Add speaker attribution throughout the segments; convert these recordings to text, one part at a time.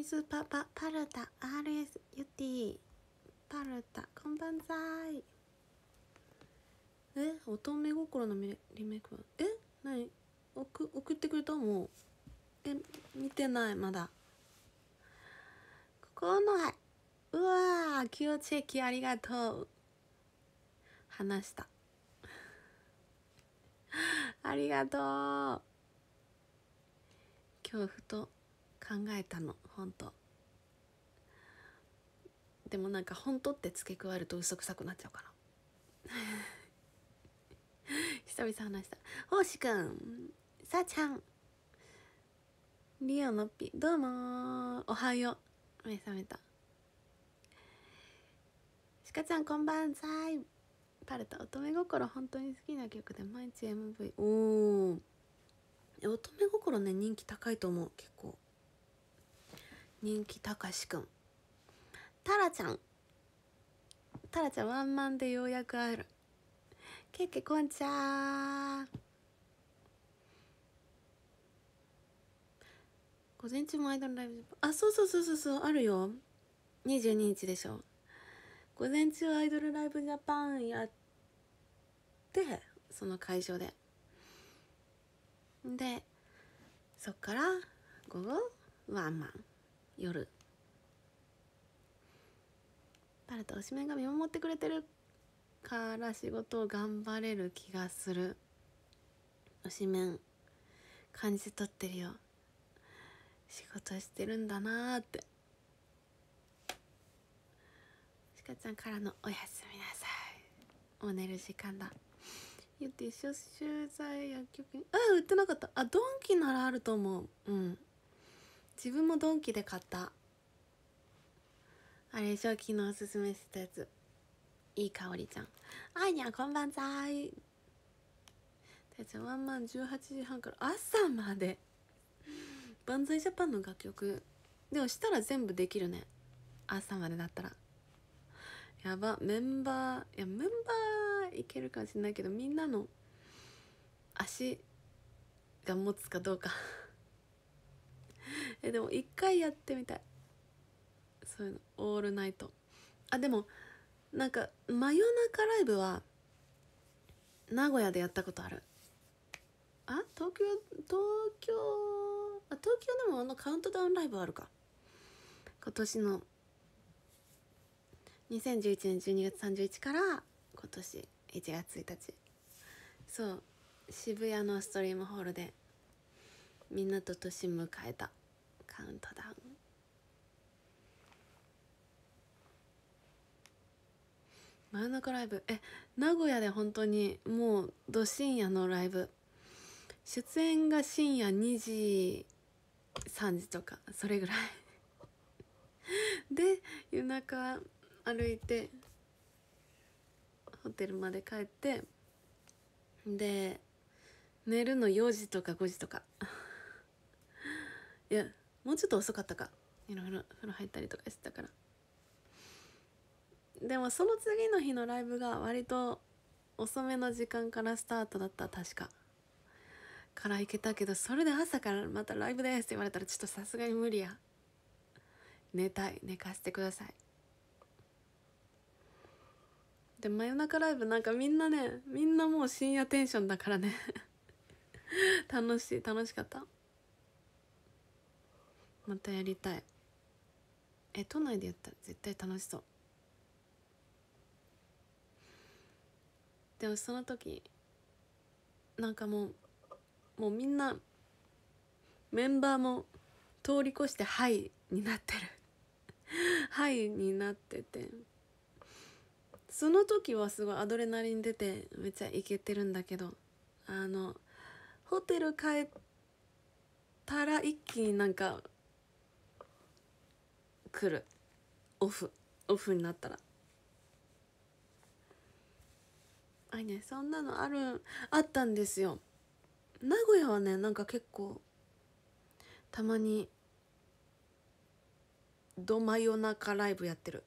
Speaker 1: ピスパパパルタ RS ユティパルタこんばんざいえ乙女心のリメイク版え何送送ってくれたもうえ見てないまだここのはうわー気をチェキありがとう話した ありがとう今日ふと考えたの本当でもなんか「本当」って付け加えると嘘くさくなっちゃうかな 久々話したほうしくんさあちゃんリオのピどうもおはよう目覚めたしかちゃんこんばんさいパルタ乙女心本当に好きな曲で毎日 MV おお乙女心ね人気高いと思う結構人気たかしくんタラちゃんタラちゃんワンマンでようやく会えるけケこんちゃん午前中もアイドルライブあそうそうそうそうそうあるよ22日でしょ午前中アイドルライブジャパンやってその会場ででそっから午後ワンマン夜誰とお推しメンが見守ってくれてるから仕事を頑張れる気がする推しメン感じ取ってるよ仕事してるんだなーってしかちゃんからの「おやすみなさい」もう寝る時間だ言って一生取材薬局にあ売ってなかったあドンキならあると思ううん自分もドンキで買ったあれ正昨日おすすめしたやついい香りちゃんあいにゃこんばんざーいたちゃんワンマン18時半から朝まで万歳ジャパンの楽曲でもしたら全部できるね朝までだったらやばメンバーいやメンバーいけるかもしれないけどみんなの足が持つかどうか えでも一回やってみたいそういうのオールナイトあでもなんか真夜中ライブは名古屋でやったことあるあ東京東京あ東京でもあのカウントダウンライブあるか今年の2011年12月31日から今年1月1日そう渋谷のストリームホールでみんなと年迎えたカウントダウン真夜中ライブえ名古屋で本当にもうど深夜のライブ出演が深夜2時3時とかそれぐらい で夜中歩いてホテルまで帰ってで寝るの4時とか5時とかいやもうちょっと遅かったかいろいろ風呂入ったりとかしてたからでもその次の日のライブが割と遅めの時間からスタートだった確かから行けたけどそれで朝からまたライブですって言われたらちょっとさすがに無理や寝たい寝かせてくださいで真夜中ライブなんかみんなねみんなもう深夜テンションだからね楽しい楽しかったまたやりたいえ都内でやったら絶対楽しそうでもその時なんかもうもうみんなメンバーも通り越して「はい」になってる「はい」になっててその時はすごいアドレナリン出てめっちゃいけてるんだけどあのホテル帰ったら一気になんか来るオフオフになったらあいねそんなのあるあったんですよ名古屋はねなんか結構たまにど真夜中ライブやってる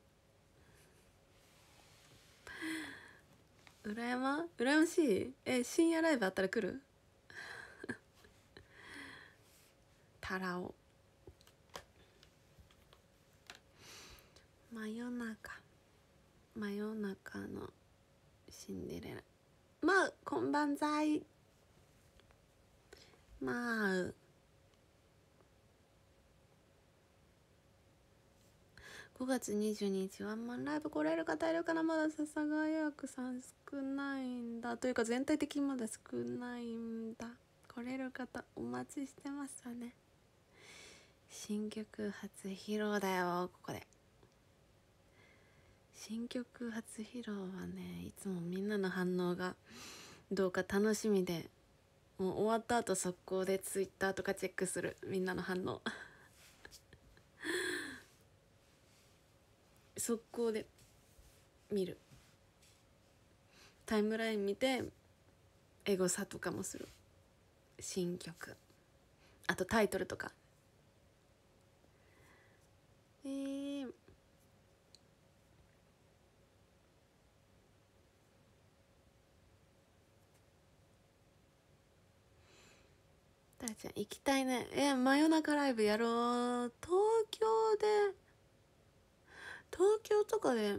Speaker 1: 羨ま羨ましいえ深夜ライブあったら来る タラオ真夜中真夜中のシンデレラまうこんばんざいまう5月22日ワンマンライブ来れる方いるかなまだ笹川予約さん少ないんだというか全体的にまだ少ないんだ来れる方お待ちしてますわね新曲初披露だよここで新曲初披露はねいつもみんなの反応がどうか楽しみでもう終わった後速攻で Twitter とかチェックするみんなの反応 速攻で見るタイムライン見てエゴサとかもする新曲あとタイトルとかえーたーちゃん行きたいねえ真夜中ライブやろう東京で東京とかで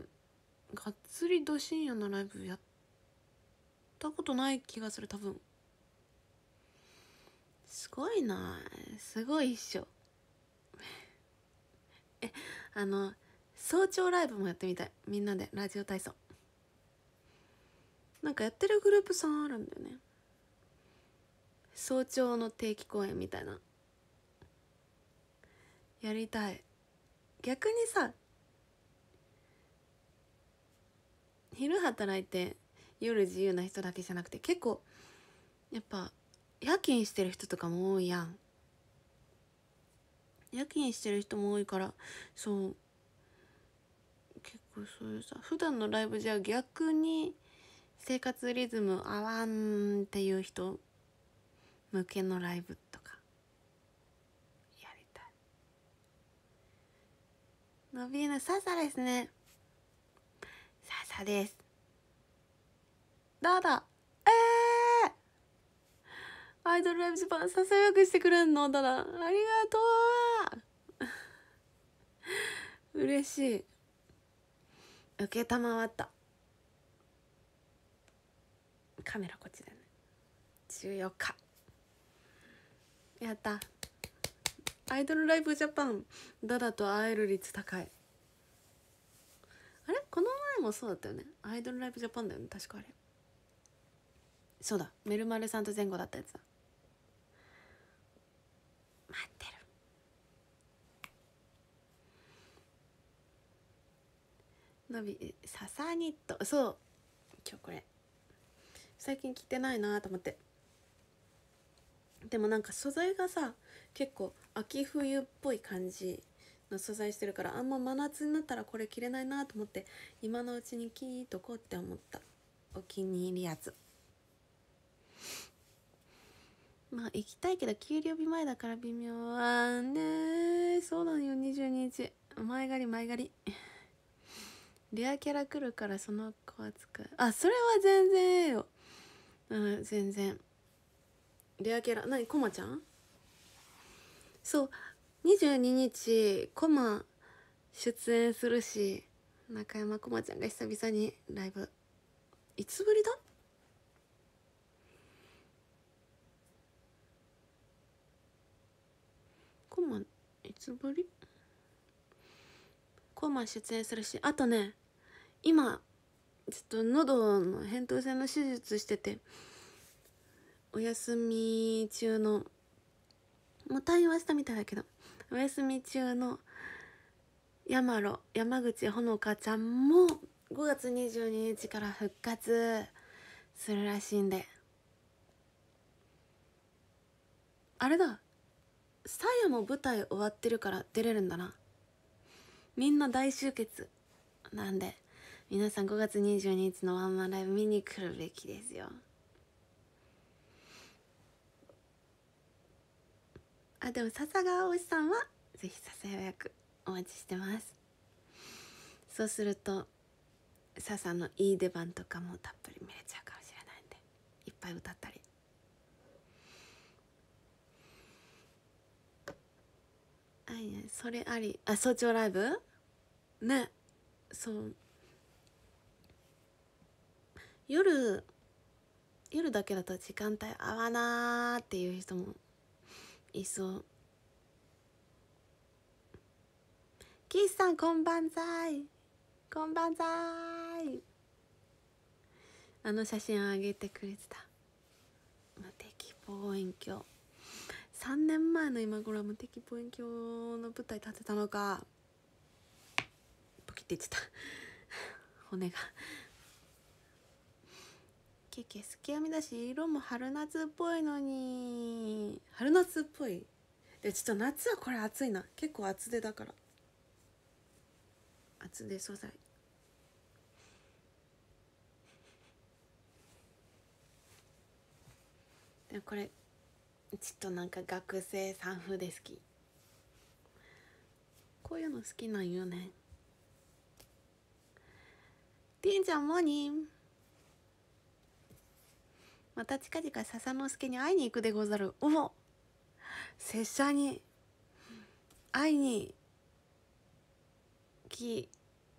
Speaker 1: がっつりど深夜のライブやったことない気がする多分すごいなすごいっしょえあの早朝ライブもやってみたいみんなでラジオ体操なんかやってるグループさんあるんだよね早朝の定期公演みたいなやりたい逆にさ昼働いて夜自由な人だけじゃなくて結構やっぱ夜勤してる人とかも多いやん夜勤してる人も多いからそう結構そういうさ普段のライブじゃ逆に生活リズム合わんっていう人向けのライブとかやりたい伸びぬささですねささですどうぞええー、アイドルライブジパンささやくしてくれんのだだありがとう嬉しい受けたまわったカメラこっちだね14日やったアイドルライブジャパンダダと会える率高いあれこの前もそうだったよねアイドルライブジャパンだよね確かあれそうだメルマルさんと前後だったやつだ待ってるのびささにっとそう今日これ最近聞いてないなと思ってでもなんか素材がさ結構秋冬っぽい感じの素材してるからあんま真夏になったらこれ着れないなと思って今のうちにキーとこうって思ったお気に入りやつまあ行きたいけど給料日前だから微妙はねそうなのよ22日前借り前借りレアキャラ来るからその子は使うあそれは全然ええようん全然レアキャラ何コマちゃんそう22日コマ出演するし中山コマちゃんが久々にライブいつぶりだコマいつぶりコマ出演するしあとね今ちょっと喉の扁桃腺の手術しててお休み中のもう対応はしたみたいだけどお休み中の山路山口ほのかちゃんも5月22日から復活するらしいんであれださヤも舞台終わってるから出れるんだなみんな大集結なんで皆さん5月22日のワンマンライブ見に来るべきですよあでも笹川推しさんはぜひ笹予約お待ちしてますそうすると笹のいい出番とかもたっぷり見れちゃうかもしれないんでいっぱい歌ったりあいやそれありあ早朝ライブねそう夜夜だけだと時間帯合わなーっていう人もいそうスさんこんばんざいこんばんざいあの写真をあげてくれてた無敵望遠鏡3年前の今頃は無敵望遠鏡の舞台立てたのかポキって言ってた骨がケケすきみだし色も春夏っぽいのに春夏っぽいでちょっと夏はこれ暑いな結構厚手だから厚手素材でこれちょっとなんか学生さん風で好きこういうの好きなんよねりんちゃんモーニングまた近々笹之助に会いに行くでござる。おも拙者に会いにき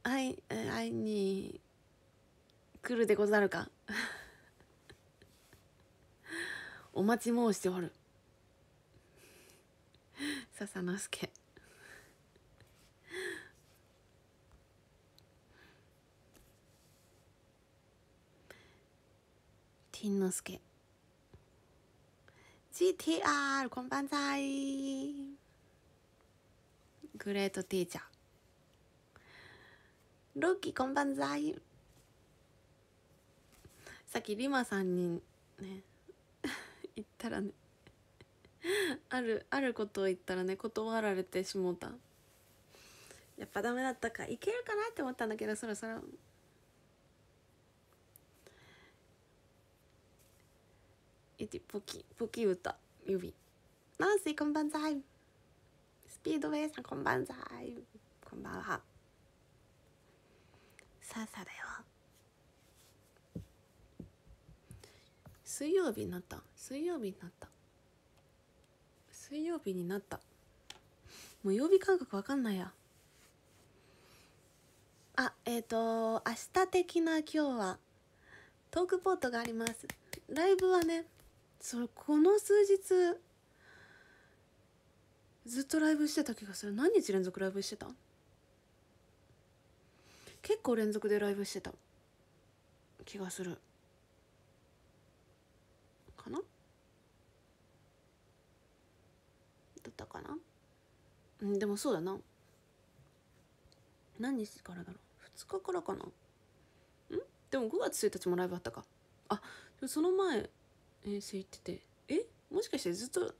Speaker 1: 会い会いに来るでござるか お待ち申しておる笹之助金之助 GTR こんばんざいグレートティーチャーロッキーこんばんざいさっきリマさんにね 言ったらねあるあることを言ったらね断られてしもうたやっぱダメだったかいけるかなって思ったんだけどそろそろ一ポキポキ歌指ナースイこんばんざいスピードウェイさんこんばんざいこんばんはさあされだよ水曜日になった水曜日になった水曜日になったもう曜日感覚わかんないやあえっ、ー、と明日的な今日はトークポートがありますライブはねそれこの数日ずっとライブしてた気がする何日連続ライブしてた結構連続でライブしてた気がするかなだったかなうんでもそうだな何日からだろう2日からかなんでも5月1日もライブあったかあその前遠征行っててえもしかしてずっと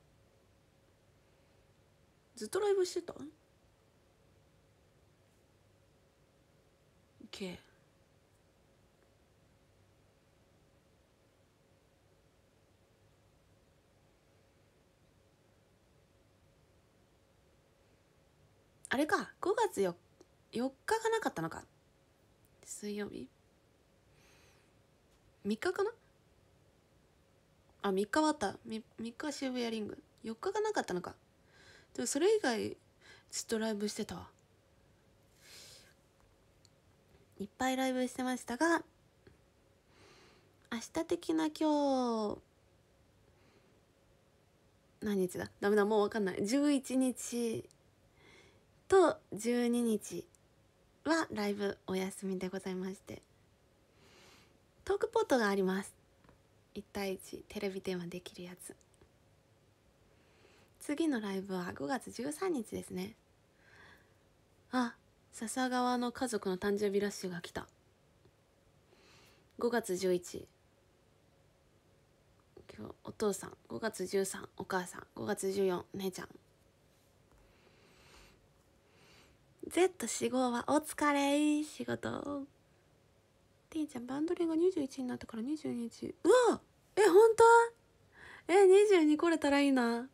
Speaker 1: ずっとライブしてた ?OK あれか5月よ4日がなかったのか水曜日3日かなあ3日終わった 3, 3日渋谷リング4日がなかったのかでもそれ以外ずっとライブしてたわいっぱいライブしてましたが明日的な今日何日だダメだもう分かんない11日と12日はライブお休みでございましてトークポットがあります1対1テレビ電話できるやつ次のライブは5月13日ですねあ笹川の家族の誕生日ラッシュが来た5月11今日お父さん5月13お母さん5月14姉ちゃん Z45 はお疲れ仕事てぃちゃんバンドリンが21になったから22日うわえ本当え二22来れたらいいな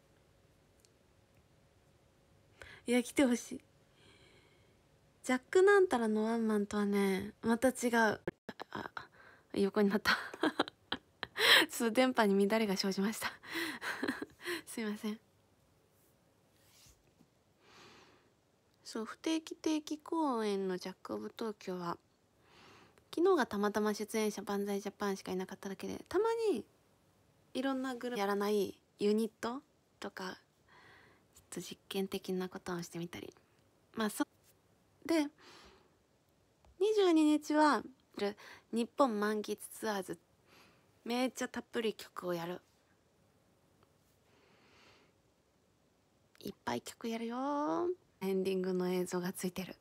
Speaker 1: いや来てほしいジャック・なんたらのワンマンとはねまた違うあ横になったちょっと電波に乱れが生じました すいませんそう不定期定期公演のジャック・オブ・東京は昨日がたまたま出演者万歳ジャパンしかいなかっただけでたまにいろんなグループやらないユニットとかちょっと実験的なことをしてみたりまあそで22日は「日本満喫ツアーズ」めっちゃたっぷり曲をやるいっぱい曲やるよエンディングの映像がついてる。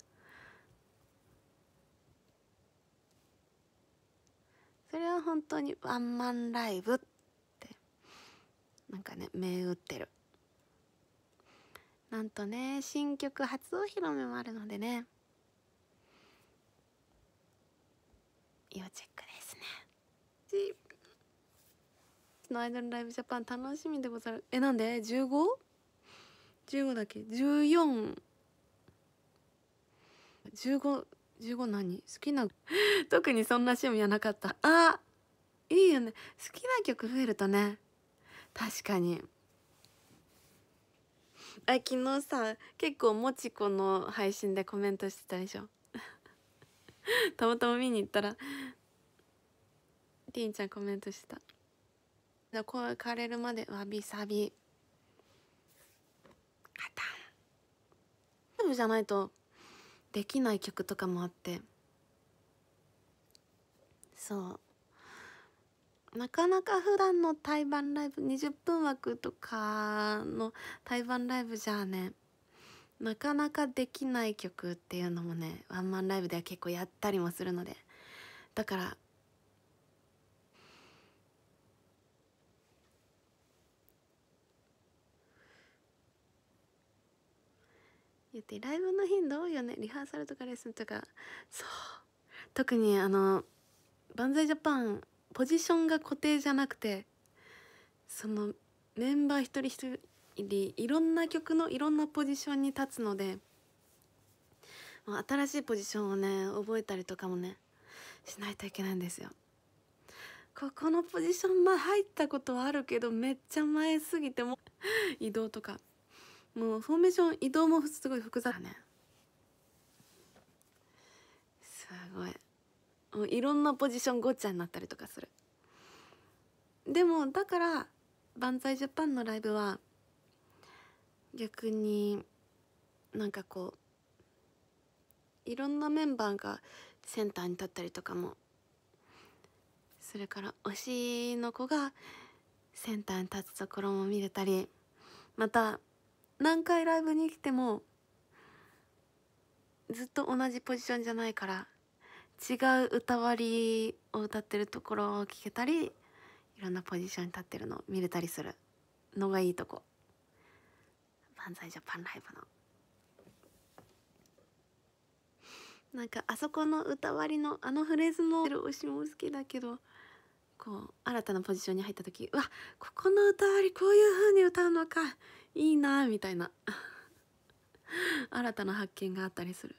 Speaker 1: それは本当にワンマンライブってなんかね銘打ってるなんとね新曲初お披露目もあるのでね要チェックですねのアイドルライブジャパン楽しみでござるえなんで 15?15 15だっけ1415 15何好きな 特にそんな趣味はなかったあいいよね好きな曲増えるとね確かにあ昨日さ結構もちこの配信でコメントしてたでしょ たまたま見に行ったらりんちゃんコメントしてた「じ声枯れるまでわびさび」カタン。じゃないとできない曲とかもあってそうなかなか普段の対バンライブ20分枠とかの対バンライブじゃあねなかなかできない曲っていうのもねワンマンライブでは結構やったりもするのでだから言ってライブの頻度多いよねリハーサルとかレッスンとかそう特にあのザイジャパンポジションが固定じゃなくてそのメンバー一人一人いろんな曲のいろんなポジションに立つので新しいポジションをね覚えたりとかもねしないといけないんですよ。ここのポジションま入ったことはあるけどめっちゃ前すぎても 移動とかもうフォーメーション移動もすごい複雑だねすごいもういろんなポジションごっちゃになったりとかするでもだから万歳ジャパンのライブは逆になんかこういろんなメンバーがセンターに立ったりとかもそれから推しの子がセンターに立つところも見れたりまた何回ライブに来てもずっと同じポジションじゃないから違う歌割りを歌ってるところを聞けたりいろんなポジションに立ってるのを見れたりするのがいいとこ漫才ジャパンライブの。なんかあそこの歌割りのあのフレーズの推しも好きだけどこう新たなポジションに入った時うわここの歌割りこういうふうに歌うのかいいなみたいな 新たな発見があったりする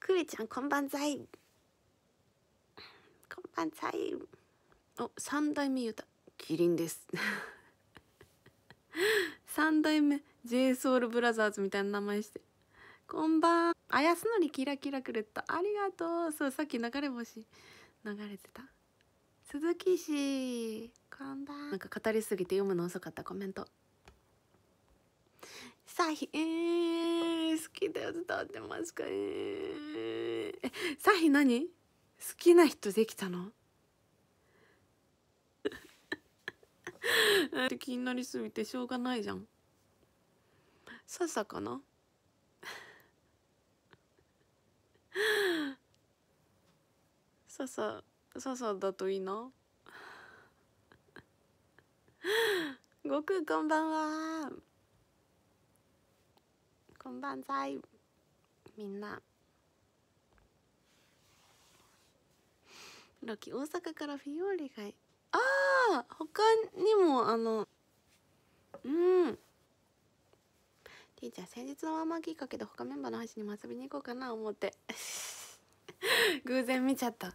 Speaker 1: クレちゃんこんばんざいこんばんざいお三代目ゆたキリンです 三代目 j ソ o u l b r o t h e r s みたいな名前してこんばんあやすのりキラキラくれたありがとうそうさっき流れ星流れてた鈴木氏こんばんなんか語りすぎて読むの遅かったコメントサヒ、えー、好きだよ伝わってますか、えー、えサヒ何好きな人できたの 気になりすぎてしょうがないじゃんささかなささ 笹さだといいな悟空こんばんはこんばんざいみんなロキ大阪からフィオーレがいあ他にもあのうんティーちゃん先日のワンマンきっかけで他メンバーの話にも遊びに行こうかな思って 偶然見ちゃった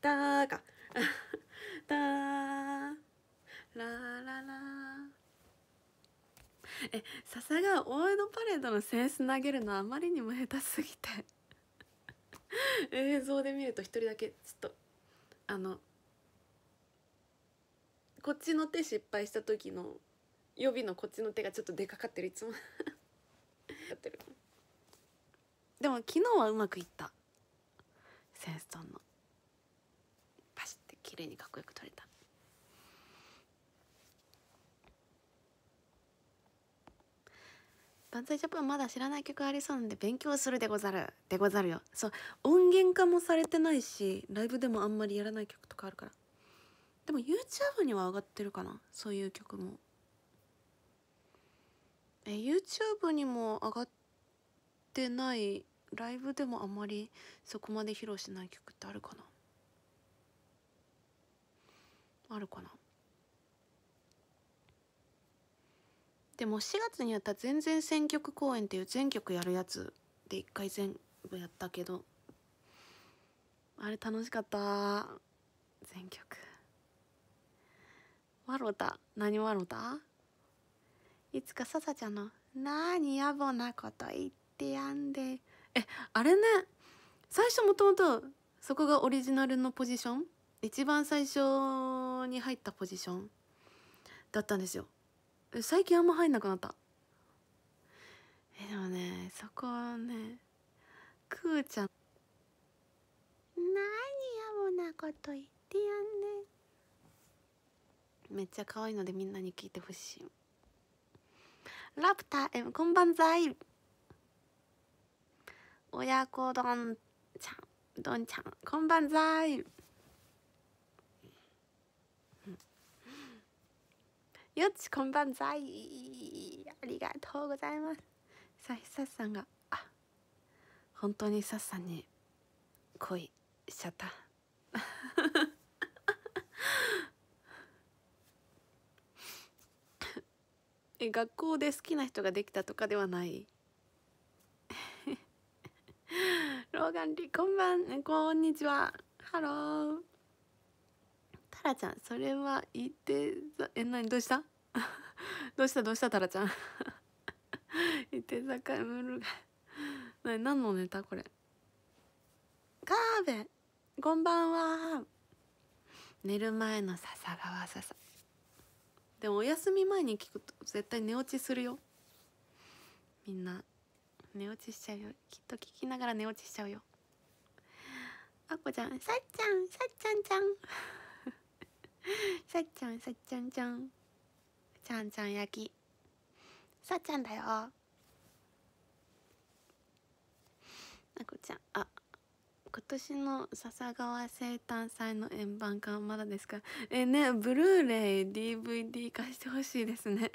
Speaker 1: だーかだ ーラーララえ笹が大江戸パレードのセンス投げるのあまりにも下手すぎて映像で見ると一人だけちょっとあのこっちの手失敗した時の予備のこっちの手がちょっと出かかってるいつも でも昨日はうまくいったセンスさんの綺麗にかっこよく撮れた万歳ジャパンまだ知らない曲ありそうなんで勉強するでござるでござるよそう音源化もされてないしライブでもあんまりやらない曲とかあるからでも YouTube には上がってるかなそういう曲もえ YouTube にも上がってないライブでもあんまりそこまで披露しない曲ってあるかなあるかなでも4月にやった全然選曲公演っていう全曲やるやつで1回全部やったけどあれ楽しかった全曲わろた何わろたいつかささちゃんの「なにやぼなこと言ってやんで」えあれね最初もともとそこがオリジナルのポジション一番最初に入ったポジションだったんですよ最近あんま入んなくなったえでもねそこはねくーちゃん何やもなこと言ってやんねめっちゃ可愛いのでみんなに聞いてほしいラプター M こんばんざい親子丼ちゃんどんちゃんこんばんざいよっちこんばんざいありがとうございますささっさんがあ本当にさっさんに恋しちゃった え学校で好きな人ができたとかではないローガンリこんばんこんにちはハロータラちゃんそれは言ってえ何どうしたどうしたどうしたタラちゃん いてざかむるが何のネタこれカーベこんばんは寝る前の笹川笹でもお休み前に聞くと絶対寝落ちするよみんな寝落ちしちゃうよきっと聞きながら寝落ちしちゃうよあこちゃんさっちゃんさっちゃんちゃん さっちゃんさっちゃんちゃんちゃんちゃん焼きさっちゃんだよあこちゃんあ今年の笹川生誕祭の円盤化はまだですかえねブルーレイ DVD 化してほしいですね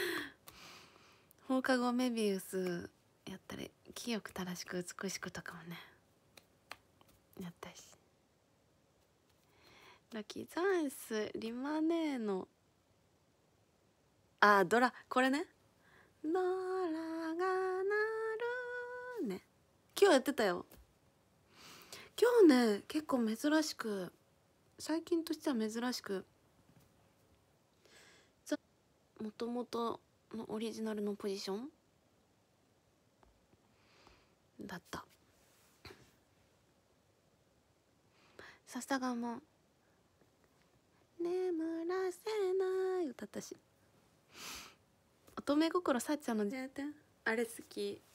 Speaker 1: 放課後メビウスやったり清く正しく美しくとかもねやったしラキザンスリマネーノあドラこれね「ドラが鳴る」ね今日やってたよ今日ね結構珍しく最近としては珍しくもともとのオリジナルのポジションだったさすがも「眠らせない」歌ったし乙女心さっちゃんのあれ好き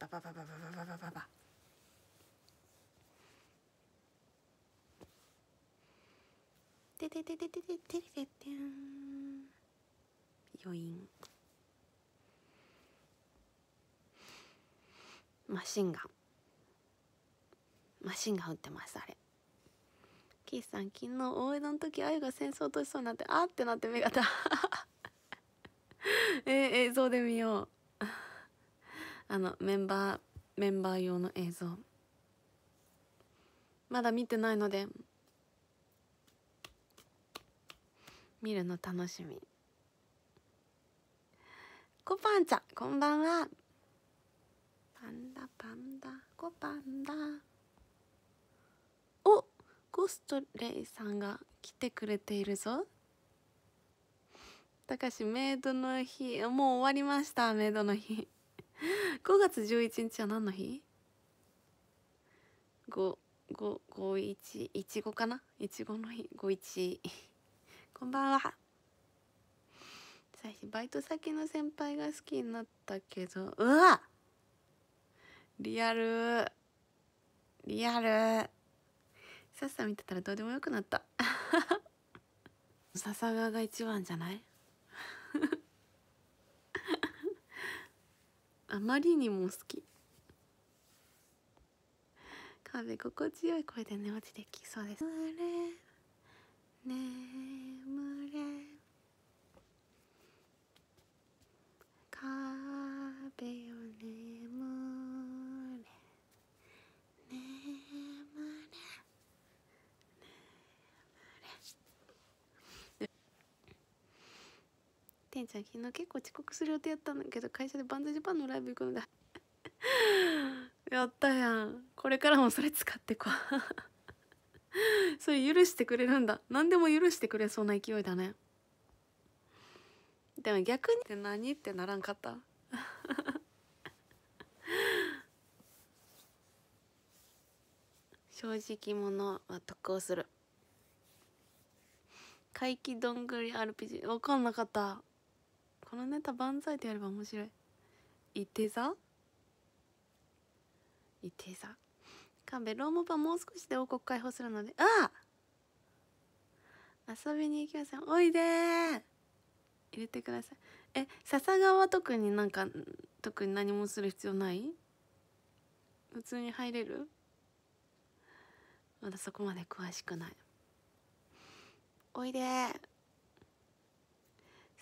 Speaker 1: ババババババババババてててててててててん余韻マシンガンマシンガン打ってますあれキさん昨日大江戸の時あゆが戦争落としそうになってあってなって目がた ええ、映像で見ようあのメンバーメンバー用の映像まだ見てないので見るの楽しみコパンちゃんこんばんはパンダパンダコパンダゴストレイさんが来てくれているぞたかしメイドの日もう終わりましたメイドの日5 月11日は何の日 ?5551 いちごかないちごの日51 こんばんは最初バイト先の先輩が好きになったけどうわリアルリアルさっさ見てたらどうでもよくなった笹川が一番じゃない あまりにも好き壁心地よい声で寝落ちできそうです眠れ眠れ壁ちゃん昨日結構遅刻する予定やったんだけど会社でバンドジャパンのライブ行くんだ やったやんこれからもそれ使ってこ それ許してくれるんだ何でも許してくれそうな勢いだねでも逆にって何ってならんかった 正直者は得をする怪奇どんぐり RPG 分かんなかったこのネタ万歳でやれば面白いいて座いて座勘弁ローモパもう少しで王国解放するのでああ遊びに行きませんおいで入れてくださいえ笹川特になんか特に何もする必要ない普通に入れるまだそこまで詳しくないおいで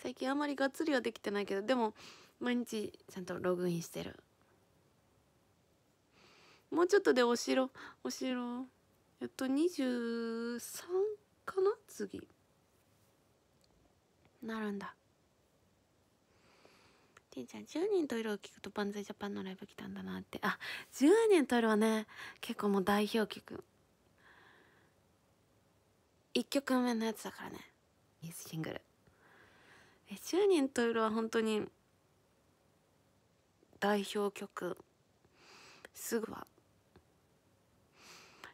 Speaker 1: 最近あんまりがっつりはできてないけどでも毎日ちゃんとログインしてるもうちょっとでお城お城えっと23かな次なるんだてんちゃん10人と色を聞くと万歳ジャパンのライブ来たんだなってあ10人とるはね結構もう代表曲1曲目のやつだからねスシングルえ10人といるは本当に代表曲すぐは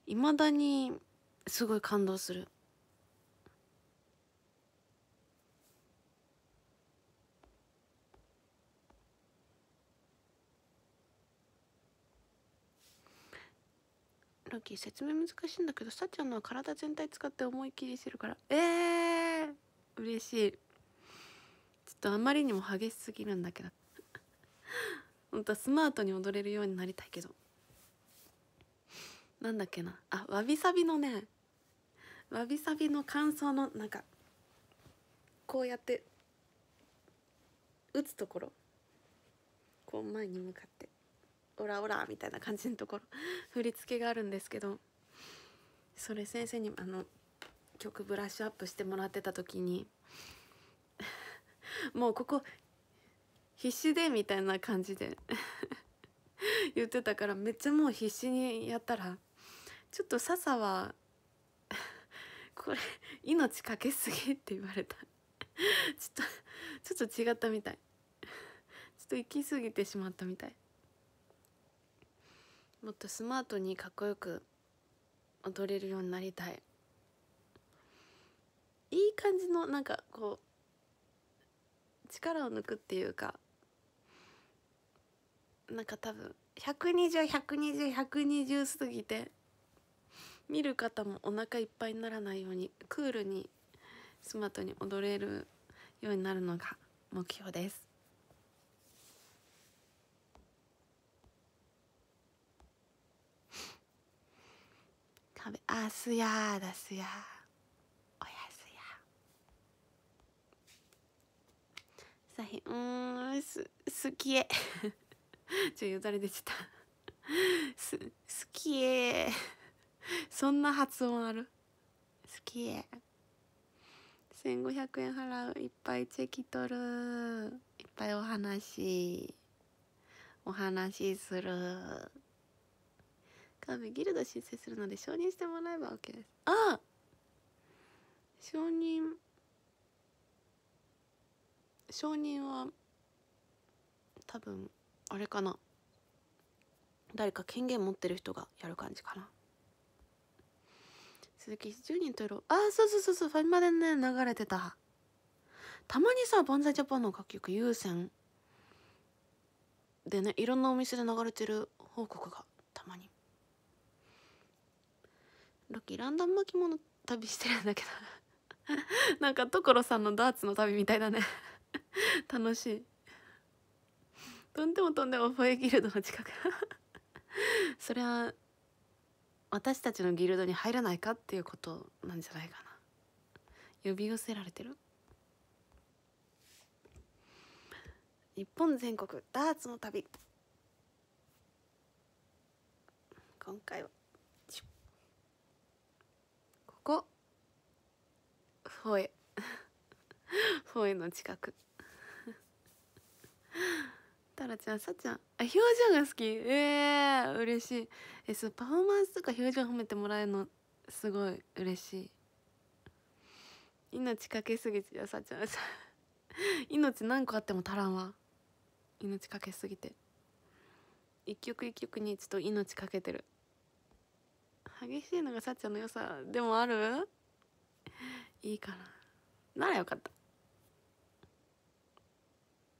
Speaker 1: いまだにすごい感動する。ラッキー説明難しいんだけどさっちゃんのは体全体使って思いっきりしてるからえー、嬉しい。とあまりにも激しすぎるんだけど 本当はスマートに踊れるようになりたいけどなんだっけなあわびさびのねわびさびの感想のなんかこうやって打つところこう前に向かってオラオラみたいな感じのところ 振り付けがあるんですけどそれ先生にあの曲ブラッシュアップしてもらってた時にもうここ必死でみたいな感じで 言ってたからめっちゃもう必死にやったらちょっと笹はこれ命かけすぎって言われたちょっとちょっと違ったみたいちょっと行き過ぎてしまったみたいもっとスマートにかっこよく踊れるようになりたいいい感じのなんかこう力を抜くっていうかなんか多分120120120120過ぎて見る方もお腹いっぱいにならないようにクールにスマートに踊れるようになるのが目標です。壁あすやだすやさへんうんす好きえ ちょよだれ出ちたす好きえそんな発音ある好きえ1500円払ういっぱいチェキ取るいっぱいお話お話する神ギルド申請するので承認してもらえば OK ですああ承認承認は多分あれかな誰か権限持ってる人がやる感じかな鈴木10人といああそうそうそうそうファミマでね流れてたたまにさ「バンザイジャパン」の楽曲優先でねいろんなお店で流れてる報告がたまにロッキーランダム巻物旅してるんだけどなんか所さんのダーツの旅みたいだね 楽しいとんでもとんでもフォエギルドの近く それは私たちのギルドに入らないかっていうことなんじゃないかな呼び寄せられてる日本全国ダーツの旅今回はここフォエ公園の近く タラちゃんさっちゃんあ表情が好きえー、嬉しいえそうパフォーマンスとか表情褒めてもらえるのすごい嬉しい命かけすぎてよさちゃん 命何個あっても足らんわ命かけすぎて一曲一曲にちょっと命かけてる激しいのがさっちゃんの良さでもあるいいかなならよかった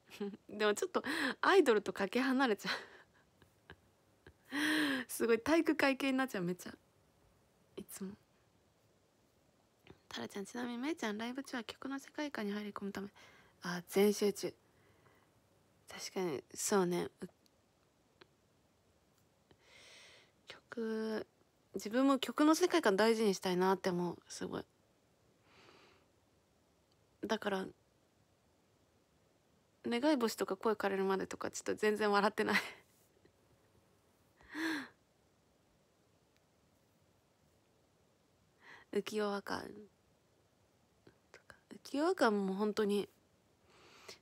Speaker 1: でもちょっとアイドルとかけ離れちゃう すごい体育会系になっちゃうめっちゃいつもタラちゃんちなみにめいちゃんライブ中は曲の世界観に入り込むためあ全集中確かにそうね曲自分も曲の世界観大事にしたいなって思うすごいだから願い星とか声枯れるまでとかちょっと全然笑ってない浮世和歌か浮世和歌も本当に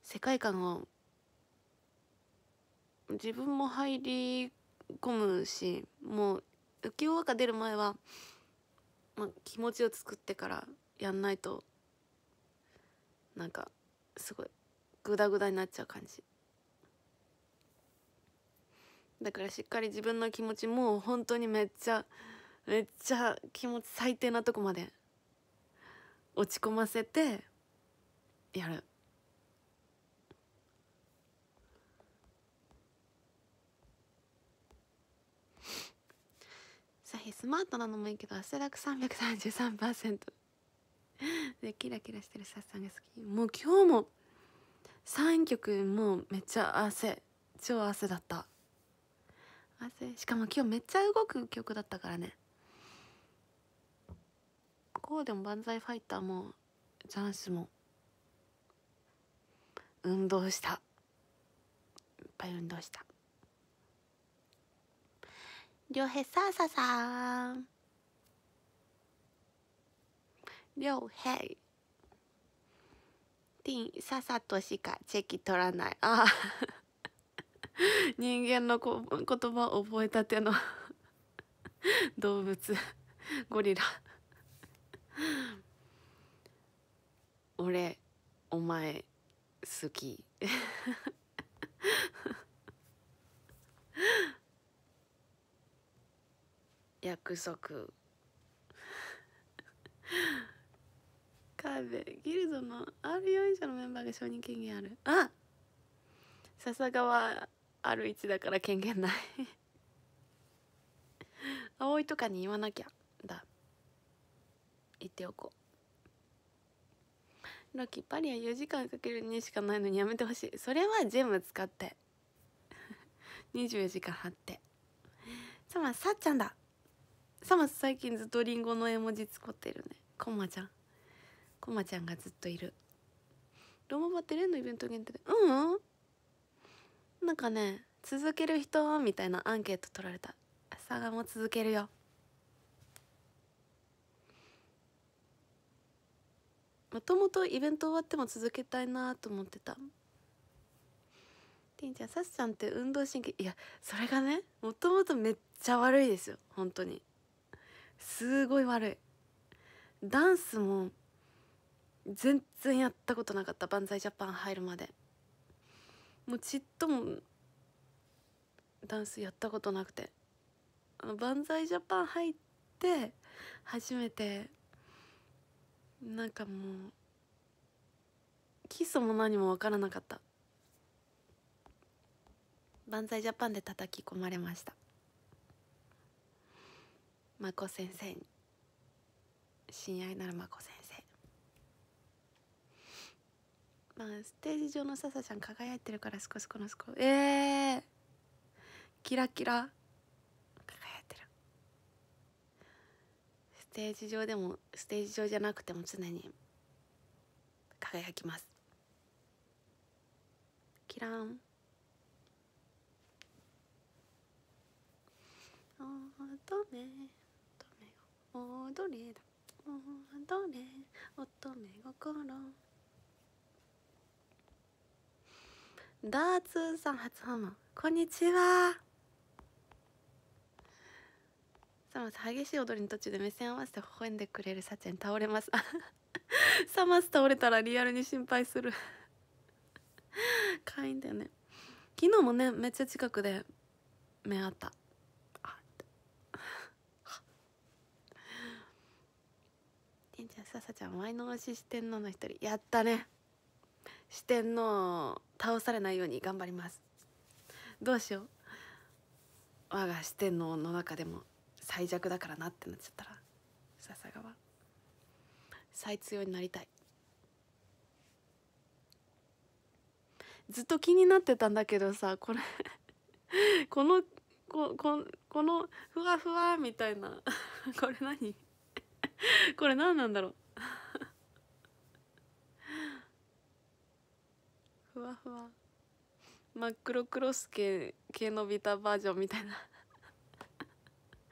Speaker 1: 世界観を自分も入り込むしもう浮世和歌出る前は、まあ、気持ちを作ってからやんないとなんかすごいグダグダになっちゃう感じだからしっかり自分の気持ちもう本当にめっちゃめっちゃ気持ち最低なとこまで落ち込ませてやるさひスマートなのもいいけど汗だく333% でキラキラしてるさっさんが好きもう今日も3曲もうめっちゃ汗超汗だった汗しかも今日めっちゃ動く曲だったからねこうでも万歳ファイターもジャンスも運動したいっぱい運動したりょうへさあささんりょうへいティンささとしかチェキ取らないあ 人間のこ言葉を覚えたての 動物ゴリラ俺お前好き 約束カーでギルドの R4 以上のメンバーが承認権限あるあ笹川 R1 だから権限ない 葵とかに言わなきゃだ言っておこうロキパリは4時間かける2しかないのにやめてほしいそれはジェム使って24 時間張ってサまさっちゃんださマ最近ずっとリンゴの絵文字使ってるねこまちゃんこまちゃんがずっといるロマバって例のイベント限定でううんなんかね続ける人みたいなアンケート取られた佐賀も続けるよもともとイベント終わっても続けたいなと思ってたてんちゃんさっちゃんって運動神経いやそれがねもともとめっちゃ悪いですよ本当にすごい悪いダンスも全然やったことなかった万歳ジャパン入るまでもうちっともダンスやったことなくて万歳ジャパン入って初めてなんかもう基礎も何も分からなかった万歳ジャパンで叩き込まれました眞子先生に親愛なる眞子先生まあステージ上の笹ちゃん輝いてるから少しこのすこええー、キラキラ輝いてるステージ上でもステージ上じゃなくても常に輝きますキランおどめおどれだおどれおとめ心ダーツーさん初訪問こんにちはさます激しい踊りの途中で目線合わせて微笑んでくれるサチェン倒れますさます倒れたらリアルに心配するかわいいんだよね昨日もねめっちゃ近くで目合ったありんちゃんささちゃん前の推し四天王の一人やったね四天王倒されないように頑張りますどうしよう我が四天王の中でも最弱だからなってなっちゃったら笹川最強になりたいずっと気になってたんだけどさこれ このこここのふわふわみたいな これ何 これ何なんだろうふわふわ真っ黒クロス系系のビタバージョンみたいな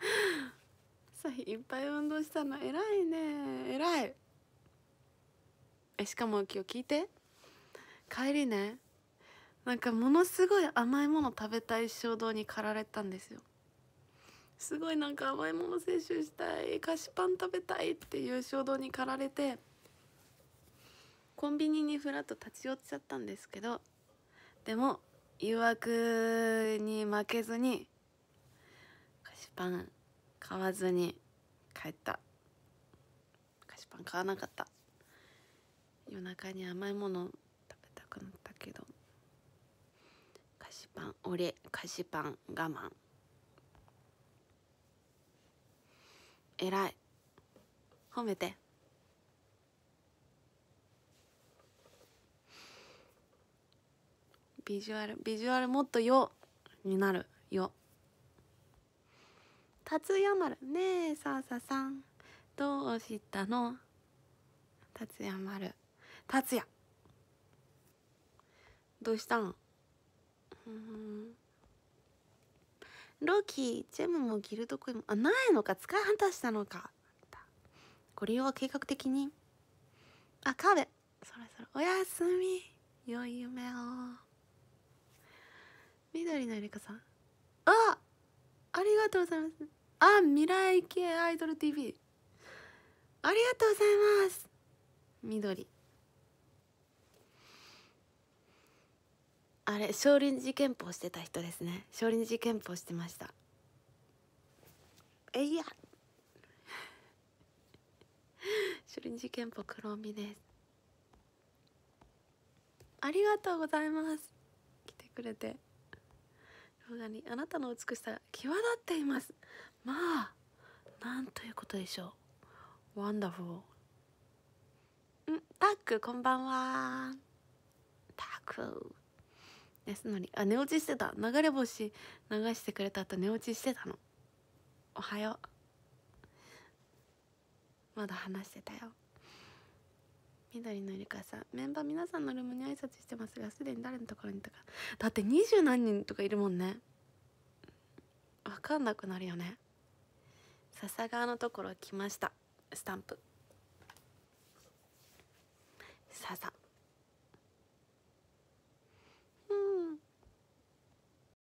Speaker 1: さいっぱい運動したの偉いね偉いえしかも今日聞いて帰りねなんかものすごい甘いもの食べたい衝動に駆られたんですよすごいなんか甘いもの摂取したい菓子パン食べたいっていう衝動に駆られてコンビニにふらっと立ち寄っちゃったんですけどでも誘惑に負けずに菓子パン買わずに帰った菓子パン買わなかった夜中に甘いもの食べたくなったけど菓子パン俺菓子パン我慢偉い褒めてビジュアルビジュアルもっとよになるよ達也丸ねえさあさあさんどうしたの達也丸達也どうしたんうんロキジェムもギルドコインもあないのか使い果たしたのかご利用は計画的にあカーベそろそろおやすみ良い夢を。緑のりかさんあありがとうございますあ未来系アイドル TV ありがとうございます緑あれ少林寺拳法してた人ですね少林寺拳法してましたえいや 少林寺拳法黒帯ですありがとうございます来てくれて氷河にあなたの美しさが際立っていますまあなんということでしょうワンダフルんタックこんばんはタックのにあ寝落ちしてた流れ星流してくれた後寝落ちしてたのおはようまだ話してたよ緑のイルカさんメンバー皆さんのルームに挨拶してますがすでに誰のところにとかだって二十何人とかいるもんね分かんなくなるよね笹川のところ来ましたスタンプ笹